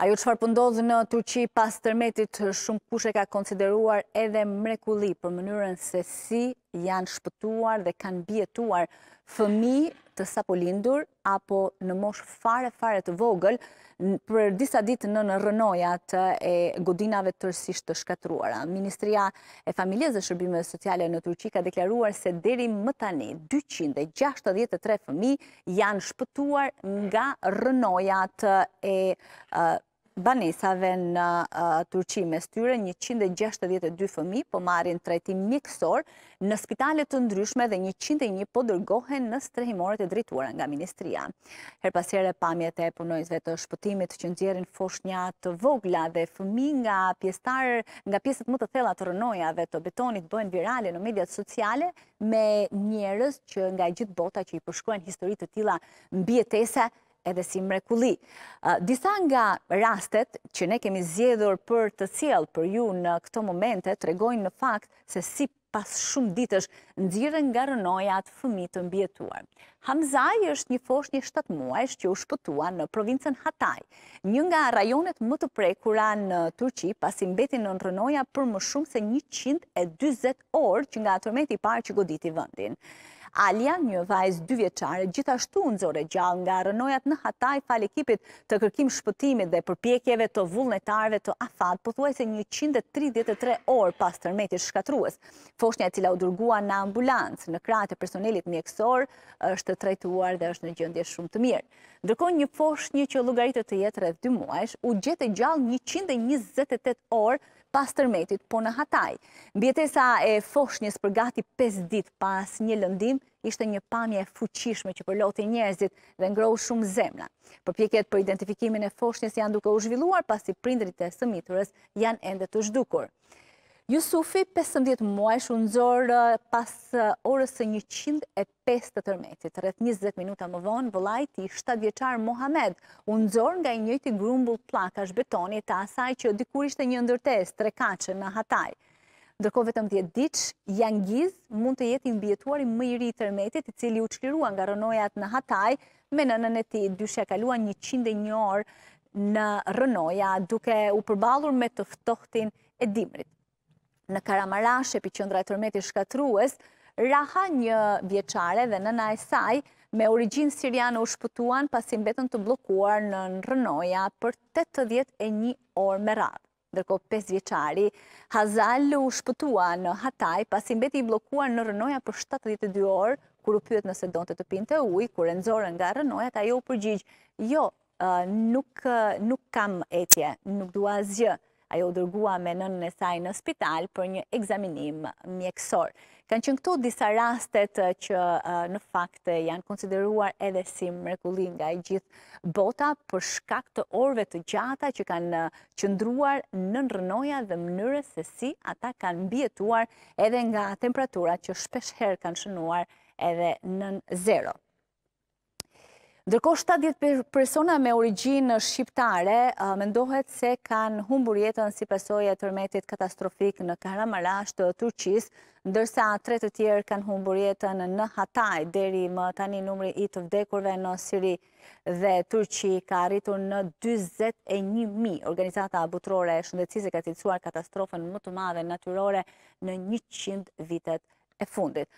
Ajo që farë pëndodhë po në Turqi pas tërmetit shumë kushe ka konsideruar edhe mrekulli për mënyrën se si janë shpëtuar dhe kanë bjetuar fëmi të sapolindur apo në mosh fare fare të vogël për disa ditë në në rënojat e godinave tërsisht të shkatruara. Ministria e Familjes dhe Shërbime Sociale në Turqi ka deklaruar se deri më tani 263 fëmi janë shpëtuar nga rënojat e banesave në Turqi me styre 162 fëmi po marrin trajtim mjekësor në spitalet të ndryshme dhe 101 po dërgohen në strehimore të drituar nga ministria. Her pasere pamjet e punojnësve të shpëtimit që nëzjerin foshnjat vogla dhe fëmi nga pjestarë nga pjeset më të thella të rënojave të betonit bëhen virale në mediat sociale me njerës që nga gjithë bota që i përshkojnë historit të tila mbjetese edhe si mrekuli. Disa nga rastet që ne kemi zjedhur për të cjell për ju në këto momente tregojnë në fakt se si pas shumë ditësh nëzirën nga rënojat fëmi të mbjetuar. Hamzaj është një fosh një 7 muajsh që u shpëtua në provincën Hataj, një nga rajonet më të prej kura në Turqi pas i në rënoja për më shumë se 120 orë që nga atërmeti parë që goditi vëndinë. Alia, një vajz dy vjeqare, gjithashtu në zore gjallë nga rënojat në hataj fal ekipit të kërkim shpëtimit dhe përpjekjeve të vullnetarve të afat, pëthuaj se 133 orë pas tërmetit shkatrues. Foshnja cila u durgua në ambulancë, në kratë e personelit mjekësor, është trajtuar dhe është në gjëndje shumë të mirë. Ndërkoj një foshnjë që lugaritët të jetë rrëth dy muajsh, u gjete gjallë 128 orë pas tërmetit, po në hataj. Mbjetesa e foshnjës për gati 5 dit pas një lëndim, ishte një pamje e fuqishme që përloti njerëzit dhe ngrohu shumë zemla. Për pjeket për identifikimin e foshnjës janë duke u zhvilluar, pasi prindrit e sëmiturës janë endet të zhdukur. Jusufi, 15 muaj, shumë zorë uh, pas uh, orës e 105 të tërmetit. rrët 20 minuta më vonë, vëlajti i 7 vjeqarë Mohamed, unë zorë nga i njëti grumbull plaka betoni të asaj që dikur ishte një ndërtes, tre kache në hataj. Ndërko vetëm 10 diqë, janë gjizë mund të jetë imbjetuari më i ri të tërmetit i cili u qlirua nga rënojat në hataj, me në nënën e ti dyshe kalua 101 orë në rënoja duke u përbalur me tëftohtin e dimrit në Karamarash, qëndra e tërmeti shkatrues, raha një vjeqare dhe nëna e saj me origin sirianë u shpëtuan pasin betën të blokuar në rënoja për 81 orë me radhë. Ndërko 5 vjeqari, Hazal u shpëtua në Hataj pasin beti i blokuar në rënoja për 72 orë, kur u pyet nëse donë të të pinte uj, kur e nëzorën nga rënoja, ta jo u përgjigjë, jo, nuk kam etje, nuk dua zjë. Ajo u dërgua me në saj në spital për një egzaminim mjekësor. Kanë që në këtu disa rastet eh, që eh, në fakt eh, janë konsideruar edhe si mrekullin nga i gjithë bota për shkak të orve të gjata që kanë qëndruar në nërënoja dhe mënyrës se si ata kanë bjetuar edhe nga temperaturat që shpesh herë kanë shënuar edhe në zero. Ndërko 70 persona me origjinë shqiptare me ndohet se kanë humbur jetën si pasoj e tërmetit katastrofik në Karamarasht të Turqis, ndërsa tre të tjerë kanë humbur jetën në Hataj, deri më tani numri i të vdekurve në Siri dhe Turqi ka arritur në 21.000. Organizata abutrore e ka cilësuar katastrofen më të madhe natyrore në 100 vitet e fundit.